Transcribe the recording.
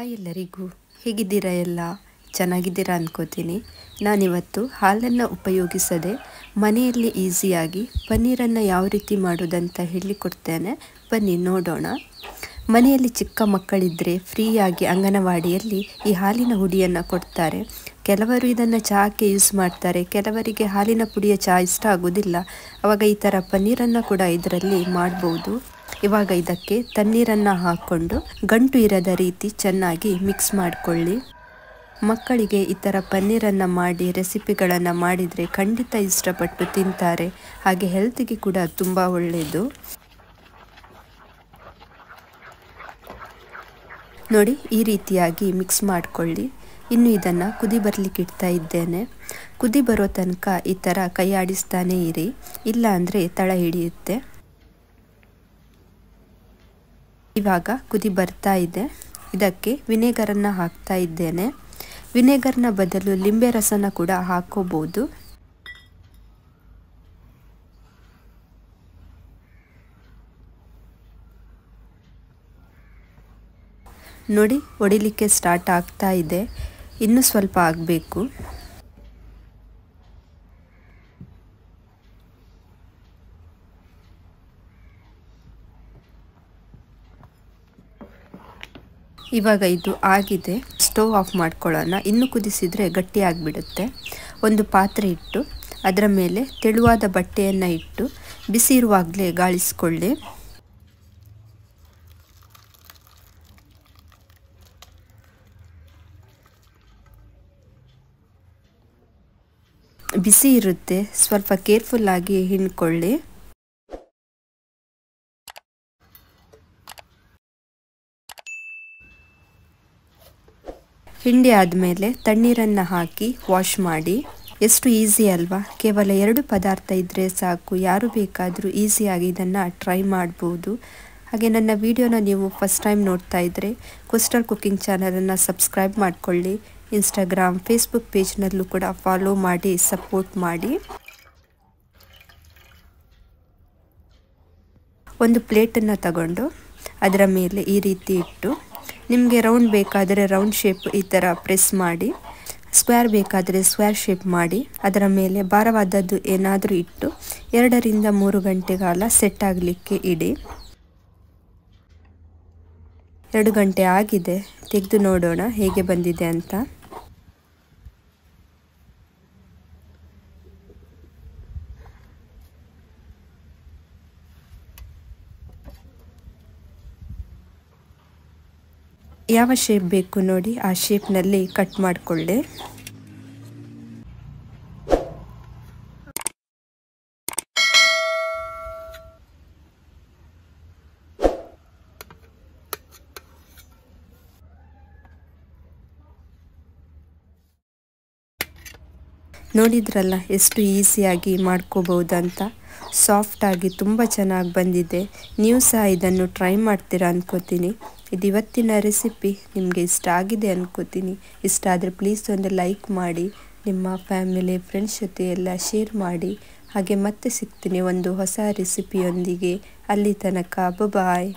hi ಎಲ್ಲರಿಗೂ ಹೇಗಿದ್ದೀರಾ ಎಲ್ಲ ಚೆನ್ನಾಗಿದ್ದೀರಾ ಅಂದ್ಕೋತೀನಿ ನಾನಿವತ್ತು ಹಾಲನ್ನು ಉಪಯೋಗಿಸದೆ ಮನೆಯಲ್ಲಿ ಈಸಿಯಾಗಿ ಪನ್ನೀರನ್ನು ಯಾವ ರೀತಿ ಮಾಡೋದಂತ ಹೇಳಿಕೊಡ್ತೇನೆ ಬನ್ನಿ ನೋಡೋಣ ಮನೆಯಲ್ಲಿ ಚಿಕ್ಕ ಮಕ್ಕಳಿದ್ದರೆ ಫ್ರೀಯಾಗಿ ಅಂಗನವಾಡಿಯಲ್ಲಿ ಈ ಹಾಲಿನ ಹುಡಿಯನ್ನು ಕೊಡ್ತಾರೆ ಕೆಲವರು ಇದನ್ನು ಚಹಾಕ್ಕೆ ಯೂಸ್ ಮಾಡ್ತಾರೆ ಕೆಲವರಿಗೆ ಹಾಲಿನ ಪುಡಿಯ ಚಹಾ ಇಷ್ಟ ಆಗೋದಿಲ್ಲ ಆವಾಗ ಈ ಥರ ಪನ್ನೀರನ್ನು ಕೂಡ ಇದರಲ್ಲಿ ಮಾಡ್ಬೋದು ಇವಾಗ ಇದಕ್ಕೆ ತಣ್ಣೀರನ್ನು ಹಾಕ್ಕೊಂಡು ಗಂಟು ಇರದ ರೀತಿ ಚೆನ್ನಾಗಿ ಮಿಕ್ಸ್ ಮಾಡಿಕೊಳ್ಳಿ ಮಕ್ಕಳಿಗೆ ಈ ಥರ ಪನ್ನೀರನ್ನು ಮಾಡಿ ರೆಸಿಪಿಗಳನ್ನು ಮಾಡಿದರೆ ಖಂಡಿತ ಇಷ್ಟಪಟ್ಟು ತಿಂತಾರೆ ಹಾಗೆ ಹೆಲ್ತಿಗೆ ಕೂಡ ತುಂಬ ಒಳ್ಳೆಯದು ನೋಡಿ ಈ ರೀತಿಯಾಗಿ ಮಿಕ್ಸ್ ಮಾಡಿಕೊಳ್ಳಿ ಇನ್ನು ಇದನ್ನು ಕುದಿ ಬರಲಿಕ್ಕೆ ಇಡ್ತಾ ಇದ್ದೇನೆ ಕುದಿ ಬರೋ ತನಕ ಈ ಥರ ಕೈ ಆಡಿಸ್ತಾನೇ ಇರಿ ಇಲ್ಲ ತಳ ಹಿಡಿಯುತ್ತೆ ಇವಾಗ ಕುದಿ ಬರ್ತಾ ಇದೆ ಇದಕ್ಕೆ ವಿನೆಗರನ್ನು ಹಾಕ್ತಾ ಇದ್ದೇನೆ ವಿನೆಗರ್ನ ಬದಲು ಲಿಂಬೆ ರಸನ ಕೂಡ ಹಾಕೋಬೋದು ನೋಡಿ ಒಡಿಲಿಕ್ಕೆ ಸ್ಟಾರ್ಟ್ ಆಗ್ತಾ ಇದೆ ಇನ್ನು ಸ್ವಲ್ಪ ಆಗಬೇಕು ಇವಾಗ ಇದು ಆಗಿದೆ ಸ್ಟೋವ್ ಆಫ್ ಮಾಡ್ಕೊಳ್ಳೋಣ ಇನ್ನು ಕುದಿಸಿದರೆ ಗಟ್ಟಿ ಆಗಿಬಿಡುತ್ತೆ ಒಂದು ಪಾತ್ರೆ ಇಟ್ಟು ಅದರ ಮೇಲೆ ತೆಳುವಾದ ಬಟ್ಟೆಯನ್ನು ಇಟ್ಟು ಬಿಸಿ ಇರುವಾಗಲೇ ಗಾಳಿಸ್ಕೊಳ್ಳಿ ಬಿಸಿ ಇರುತ್ತೆ ಸ್ವಲ್ಪ ಕೇರ್ಫುಲ್ಲಾಗಿ ಹಿಂಡ್ಕೊಳ್ಳಿ ಹಿಂಡಿ ಆದಮೇಲೆ ತಣ್ಣೀರನ್ನು ಹಾಕಿ ವಾಶ್ ಮಾಡಿ ಎಷ್ಟು ಈಸಿ ಅಲ್ವಾ ಕೇವಲ ಎರಡು ಪದಾರ್ಥ ಇದ್ದರೆ ಸಾಕು ಯಾರು ಬೇಕಾದರೂ ಈಸಿಯಾಗಿ ಇದನ್ನು ಟ್ರೈ ಮಾಡ್ಬೋದು ಹಾಗೆ ನನ್ನ ವಿಡಿಯೋನ ನೀವು ಫಸ್ಟ್ ಟೈಮ್ ನೋಡ್ತಾ ಇದ್ದರೆ ಕುಸ್ಟರ್ ಕುಕ್ಕಿಂಗ್ ಚಾನಲನ್ನು ಸಬ್ಸ್ಕ್ರೈಬ್ ಮಾಡಿಕೊಳ್ಳಿ ಇನ್ಸ್ಟಾಗ್ರಾಮ್ ಫೇಸ್ಬುಕ್ ಪೇಜ್ನಲ್ಲೂ ಕೂಡ ಫಾಲೋ ಮಾಡಿ ಸಪೋರ್ಟ್ ಮಾಡಿ ಒಂದು ಪ್ಲೇಟನ್ನು ತಗೊಂಡು ಅದರ ಮೇಲೆ ಈ ರೀತಿ ಇಟ್ಟು ನಿಮಗೆ ರೌಂಡ್ ಬೇಕಾದರೆ ರೌಂಡ್ ಶೇಪ್ ಈ ಥರ ಪ್ರೆಸ್ ಮಾಡಿ ಸ್ಕ್ವೇರ್ ಬೇಕಾದರೆ ಸ್ಕ್ವೇರ್ ಶೇಪ್ ಮಾಡಿ ಅದರ ಮೇಲೆ ಭಾರವಾದದ್ದು ಏನಾದರೂ ಇಟ್ಟು ಎರಡರಿಂದ ಮೂರು ಗಂಟೆ ಕಾಲ ಸೆಟ್ ಆಗಲಿಕ್ಕೆ ಇಡಿ ಎರಡು ಗಂಟೆ ಆಗಿದೆ ತೆಗೆದು ನೋಡೋಣ ಹೇಗೆ ಬಂದಿದೆ ಅಂತ ಯಾವ ಶೇಪ್ ಬೇಕು ನೋಡಿ ಆ ಶೇಪ್ನಲ್ಲಿ ಕಟ್ ಮಾಡ್ಕೊಳ್ಳಿ ನೋಡಿದ್ರಲ್ಲ ಎಷ್ಟು ಈಸಿಯಾಗಿ ಮಾಡ್ಕೋಬಹುದಂತ ಸಾಫ್ಟಾಗಿ ತುಂಬ ಚೆನ್ನಾಗಿ ಬಂದಿದೆ ನೀವು ಸಹ ಇದನ್ನು ಟ್ರೈ ಮಾಡ್ತೀರಾ ಅಂದ್ಕೋತೀನಿ ಇದು ಇವತ್ತಿನ ರೆಸಿಪಿ ನಿಮಗೆ ಇಷ್ಟ ಆಗಿದೆ ಅನ್ಕೋತೀನಿ ಇಷ್ಟ ಆದರೆ ಪ್ಲೀಸ್ ಒಂದು ಲೈಕ್ ಮಾಡಿ ನಿಮ್ಮ ಫ್ಯಾಮಿಲಿ ಫ್ರೆಂಡ್ಸ್ ಜೊತೆ ಎಲ್ಲ ಶೇರ್ ಮಾಡಿ ಹಾಗೆ ಮತ್ತೆ ಸಿಗ್ತೀನಿ ಒಂದು ಹೊಸ ರೆಸಿಪಿಯೊಂದಿಗೆ ಅಲ್ಲಿ ತನಕ ಬಾಯ್